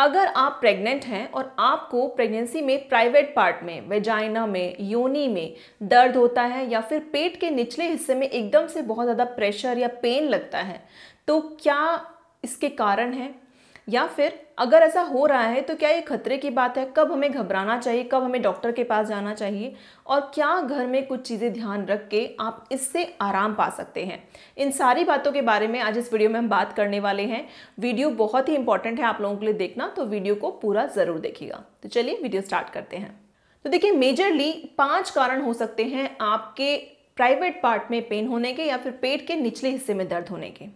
अगर आप प्रेग्नेंट हैं और आपको प्रेगनेंसी में प्राइवेट पार्ट में वेजाइना में योनी में दर्द होता है या फिर पेट के निचले हिस्से में एकदम से बहुत ज़्यादा प्रेशर या पेन लगता है तो क्या इसके कारण हैं या फिर अगर ऐसा हो रहा है तो क्या ये खतरे की बात है कब हमें घबराना चाहिए कब हमें डॉक्टर के पास जाना चाहिए और क्या घर में कुछ चीज़ें ध्यान रख के आप इससे आराम पा सकते हैं इन सारी बातों के बारे में आज इस वीडियो में हम बात करने वाले हैं वीडियो बहुत ही इंपॉर्टेंट है आप लोगों के लिए देखना तो वीडियो को पूरा ज़रूर देखिएगा तो चलिए वीडियो स्टार्ट करते हैं तो देखिए मेजरली पाँच कारण हो सकते हैं आपके प्राइवेट पार्ट में पेन होने के या फिर पेट के निचले हिस्से में दर्द होने के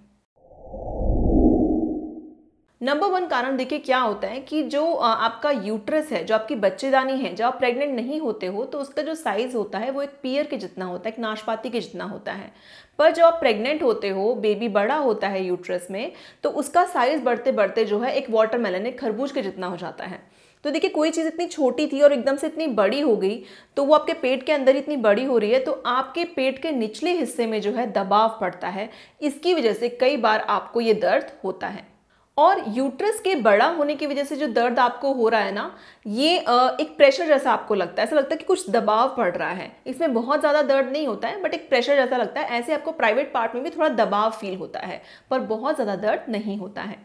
नंबर वन कारण देखिए क्या होता है कि जो आपका यूट्रस है जो आपकी बच्चेदानी है जब आप प्रेग्नेंट नहीं होते हो तो उसका जो साइज़ होता है वो एक पियर के जितना होता है एक नाशपाती के जितना होता है पर जब आप प्रेग्नेंट होते हो बेबी बड़ा होता है यूट्रस में तो उसका साइज़ बढ़ते बढ़ते जो है एक वाटरमेलन एक खरबूज के जितना हो जाता है तो देखिए कोई चीज़ इतनी छोटी थी और एकदम से इतनी बड़ी हो गई तो वो आपके पेट के अंदर इतनी बड़ी हो रही है तो आपके पेट के निचले हिस्से में जो है दबाव पड़ता है इसकी वजह से कई बार आपको ये दर्द होता है और यूट्रस के बड़ा होने की वजह से जो दर्द आपको हो रहा है ना ये एक प्रेशर जैसा आपको लगता है ऐसा लगता है कि कुछ दबाव पड़ रहा है इसमें बहुत ज़्यादा दर्द नहीं होता है बट एक प्रेशर जैसा लगता है ऐसे आपको प्राइवेट पार्ट में भी थोड़ा दबाव फील होता है पर बहुत ज़्यादा दर्द नहीं होता है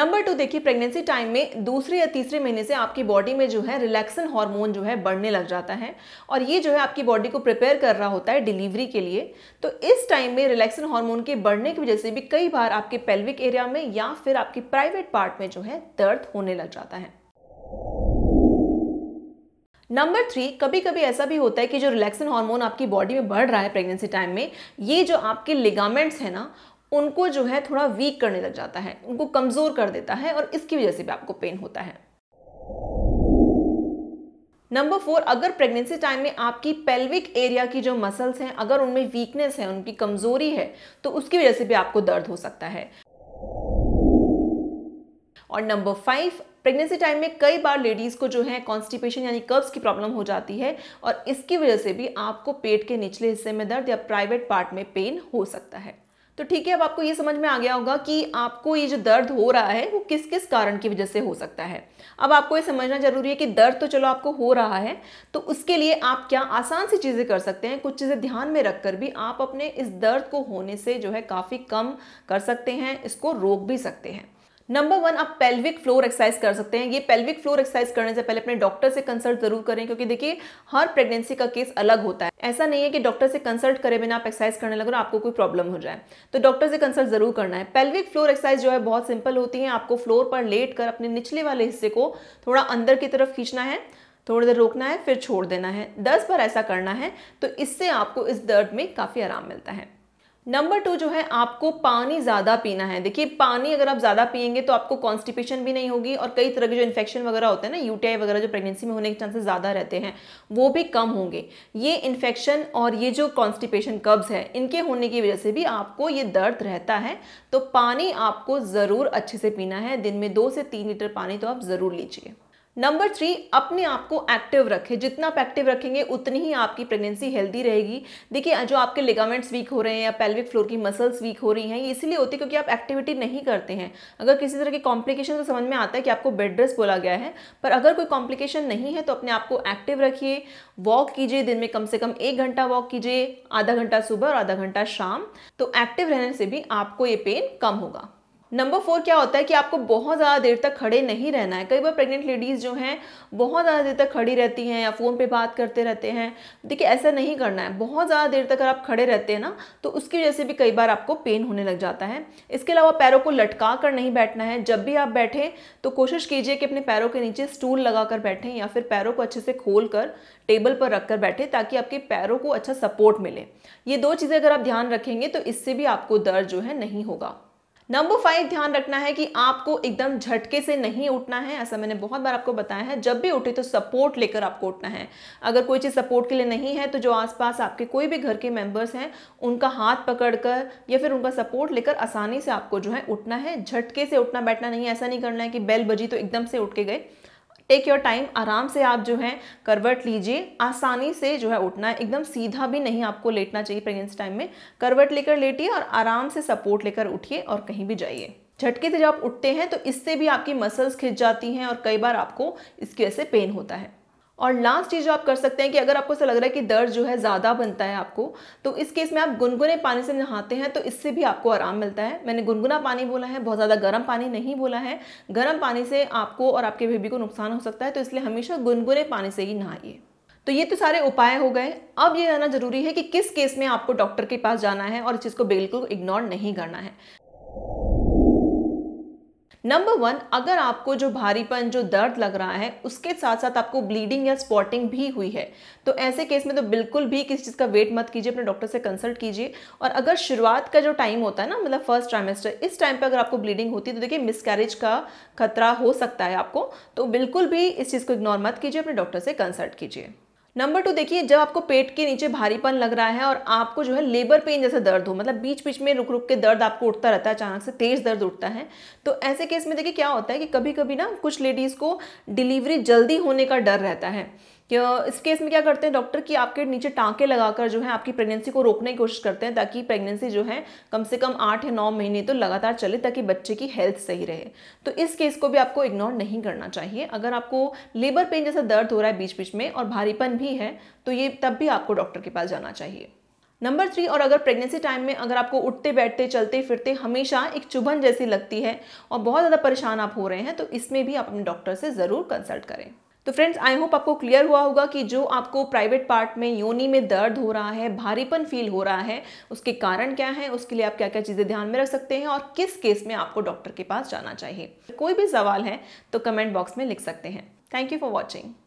नंबर टू देखिए प्रेगनेंसी टाइम में दूसरे या तीसरे महीने से आपकी बॉडी में जो है रिलैक्सन हार्मोन जो है बढ़ने लग जाता है और ये जो है आपकी बॉडी को प्रिपेयर कर रहा होता है डिलीवरी के लिए तो इस टाइम में रिलैक्सन हार्मोन के बढ़ने की वजह से भी कई बार आपके पेल्विक एरिया में या फिर आपके प्राइवेट पार्ट में जो है दर्द होने लग जाता है नंबर थ्री कभी कभी ऐसा भी होता है कि जो रिलैक्सन हार्मोन आपकी बॉडी में बढ़ रहा है प्रेगनेंसी टाइम में ये जो आपके लिगामेंट्स हैं ना उनको जो है थोड़ा वीक करने लग जाता है उनको कमज़ोर कर देता है और इसकी वजह से भी आपको पेन होता है नंबर फोर अगर प्रेगनेंसी टाइम में आपकी पेल्विक एरिया की जो मसल्स हैं अगर उनमें वीकनेस है उनकी कमज़ोरी है तो उसकी वजह से भी आपको दर्द हो सकता है और नंबर फाइव प्रेगनेंसी टाइम में कई बार लेडीज़ को जो है कॉन्स्टिपेशन यानी कर्ब्स की प्रॉब्लम हो जाती है और इसकी वजह से भी आपको पेट के निचले हिस्से में दर्द या प्राइवेट पार्ट में पेन हो सकता है तो ठीक है अब आपको ये समझ में आ गया होगा कि आपको ये जो दर्द हो रहा है वो किस किस कारण की वजह से हो सकता है अब आपको ये समझना जरूरी है कि दर्द तो चलो आपको हो रहा है तो उसके लिए आप क्या आसान सी चीज़ें कर सकते हैं कुछ चीज़ें ध्यान में रखकर भी आप अपने इस दर्द को होने से जो है काफ़ी कम कर सकते हैं इसको रोक भी सकते हैं नंबर वन आप पेल्विक फ्लोर एक्सरसाइज कर सकते हैं ये पेल्विक फ्लोर एक्सरसाइज करने से पहले अपने डॉक्टर से कंसल्ट जरूर करें क्योंकि देखिए हर प्रेगनेंसी का केस अलग होता है ऐसा नहीं है कि डॉक्टर से कंसल्ट करे बिना आप एक्सरसाइज करने लगे आपको कोई प्रॉब्लम हो जाए तो डॉक्टर से कंसल्ट जरूर करना है पेल्विक फ्लोर एक्सरसाइज जो है बहुत सिंपल होती है आपको फ्लोर पर लेट कर अपने निचले वाले हिस्से को थोड़ा अंदर की तरफ खींचना है थोड़ी देर रोकना है फिर छोड़ देना है दस बार ऐसा करना है तो इससे आपको इस दर्द में काफ़ी आराम मिलता है नंबर टू जो है आपको पानी ज़्यादा पीना है देखिए पानी अगर आप ज़्यादा पियेंगे तो आपको कॉन्स्टिपेशन भी नहीं होगी और कई तरह के जो इन्फेक्शन वगैरह होते हैं ना यूटीआई वगैरह जो प्रेगनेंसी में होने के चांसेस ज़्यादा रहते हैं वो भी कम होंगे ये इन्फेक्शन और ये जो कॉन्स्टिपेशन कब्ज़ है इनके होने की वजह से भी आपको ये दर्द रहता है तो पानी आपको ज़रूर अच्छे से पीना है दिन में दो से तीन लीटर पानी तो आप ज़रूर लीजिए नंबर थ्री अपने आप को एक्टिव रखें जितना आप एक्टिव रखेंगे उतनी ही आपकी प्रेगनेंसी हेल्दी रहेगी देखिए जो आपके लिगामेंट्स वीक हो रहे हैं या पेल्विक फ्लोर की मसल्स वीक हो रही हैं ये इसीलिए होती है क्योंकि आप एक्टिविटी नहीं करते हैं अगर किसी तरह की कॉम्प्लिकेशन तो समझ में आता है कि आपको बेड रेस्ट बोला गया है पर अगर कोई कॉम्प्लिकेशन नहीं है तो अपने आप को एक्टिव रखिए वॉक कीजिए दिन में कम से कम एक घंटा वॉक कीजिए आधा घंटा सुबह और आधा घंटा शाम तो एक्टिव रहने से भी आपको ये पेन कम होगा नंबर फोर क्या होता है कि आपको बहुत ज़्यादा देर तक खड़े नहीं रहना है कई बार प्रेग्नेंट लेडीज़ जो हैं बहुत ज़्यादा देर तक खड़ी रहती हैं या फ़ोन पे बात करते रहते हैं देखिए ऐसा नहीं करना है बहुत ज़्यादा देर तक अगर आप खड़े रहते हैं ना तो उसकी वजह से भी कई बार आपको पेन होने लग जाता है इसके अलावा पैरों को लटका कर नहीं बैठना है जब भी आप बैठें तो कोशिश कीजिए कि अपने पैरों के नीचे स्टूल लगा कर बैठें या फिर पैरों को अच्छे से खोल कर टेबल पर रख कर बैठें ताकि आपके पैरों को अच्छा सपोर्ट मिले ये दो चीज़ें अगर आप ध्यान रखेंगे तो इससे भी आपको दर्द जो है नहीं होगा नंबर फाइव ध्यान रखना है कि आपको एकदम झटके से नहीं उठना है ऐसा मैंने बहुत बार आपको बताया है जब भी उठे तो सपोर्ट लेकर आपको उठना है अगर कोई चीज़ सपोर्ट के लिए नहीं है तो जो आसपास आपके कोई भी घर के मेंबर्स हैं उनका हाथ पकड़कर या फिर उनका सपोर्ट लेकर आसानी से आपको जो है उठना है झटके से उठना बैठना नहीं ऐसा नहीं करना है कि बेल बजी तो एकदम से उठ के गए टेक योर टाइम आराम से आप जो है करवट लीजिए आसानी से जो है उठना है एकदम सीधा भी नहीं आपको लेटना चाहिए प्रेगनेंसी टाइम में करवट लेकर लेटिए और आराम से सपोर्ट लेकर उठिए और कहीं भी जाइए झटके से जब आप उठते हैं तो इससे भी आपकी मसल्स खिंच जाती हैं और कई बार आपको इसकी वजह से पेन होता है और लास्ट चीज़ जो आप कर सकते हैं कि अगर आपको ऐसा लग रहा है कि दर्द जो है ज़्यादा बनता है आपको तो इस केस में आप गुनगुने पानी से नहाते हैं तो इससे भी आपको आराम मिलता है मैंने गुनगुना पानी बोला है बहुत ज़्यादा गर्म पानी नहीं बोला है गर्म पानी से आपको और आपके बेबी को नुकसान हो सकता है तो इसलिए हमेशा गुनगुने पानी से ही नहाइए तो ये तो सारे उपाय हो गए अब ये जानना जरूरी है कि किस केस में आपको डॉक्टर के पास जाना है और इस चीज़ को बिल्कुल इग्नोर नहीं करना है नंबर वन अगर आपको जो भारीपन जो दर्द लग रहा है उसके साथ साथ आपको ब्लीडिंग या स्पॉटिंग भी हुई है तो ऐसे केस में तो बिल्कुल भी किसी चीज़ का वेट मत कीजिए अपने डॉक्टर से कंसल्ट कीजिए और अगर शुरुआत का जो टाइम होता है ना मतलब फर्स्ट ट्राइमेस्टर इस टाइम पर अगर आपको ब्लीडिंग होती है तो देखिए मिसकैरेज का खतरा हो सकता है आपको तो बिल्कुल भी इस चीज़ को इग्नोर मत कीजिए अपने डॉक्टर से कंसल्ट कीजिए नंबर टू देखिए जब आपको पेट के नीचे भारीपन लग रहा है और आपको जो है लेबर पेन जैसा दर्द हो मतलब बीच बीच में रुक रुक के दर्द आपको उठता रहता है अचानक से तेज दर्द उठता है तो ऐसे केस में देखिए क्या होता है कि कभी कभी ना कुछ लेडीज़ को डिलीवरी जल्दी होने का डर रहता है इस केस में क्या करते हैं डॉक्टर कि आपके नीचे टाँके लगाकर जो है आपकी प्रेगनेंसी को रोकने की कोशिश करते हैं ताकि प्रेगनेंसी जो है कम से कम आठ या नौ महीने तो लगातार चले ताकि बच्चे की हेल्थ सही रहे तो इस केस को भी आपको इग्नोर नहीं करना चाहिए अगर आपको लेबर पेन जैसा दर्द हो रहा है बीच बीच में और भारीपन भी है तो ये तब भी आपको डॉक्टर के पास जाना चाहिए नंबर थ्री और अगर प्रेगनेंसी टाइम में अगर आपको उठते बैठते चलते फिरते हमेशा एक चुभन जैसी लगती है और बहुत ज़्यादा परेशान आप हो रहे हैं तो इसमें भी आप अपने डॉक्टर से ज़रूर कंसल्ट करें तो फ्रेंड्स आई होप आपको क्लियर हुआ होगा कि जो आपको प्राइवेट पार्ट में योनी में दर्द हो रहा है भारीपन फील हो रहा है उसके कारण क्या है उसके लिए आप क्या क्या चीज़ें ध्यान में रख सकते हैं और किस केस में आपको डॉक्टर के पास जाना चाहिए कोई भी सवाल है तो कमेंट बॉक्स में लिख सकते हैं थैंक यू फॉर वॉचिंग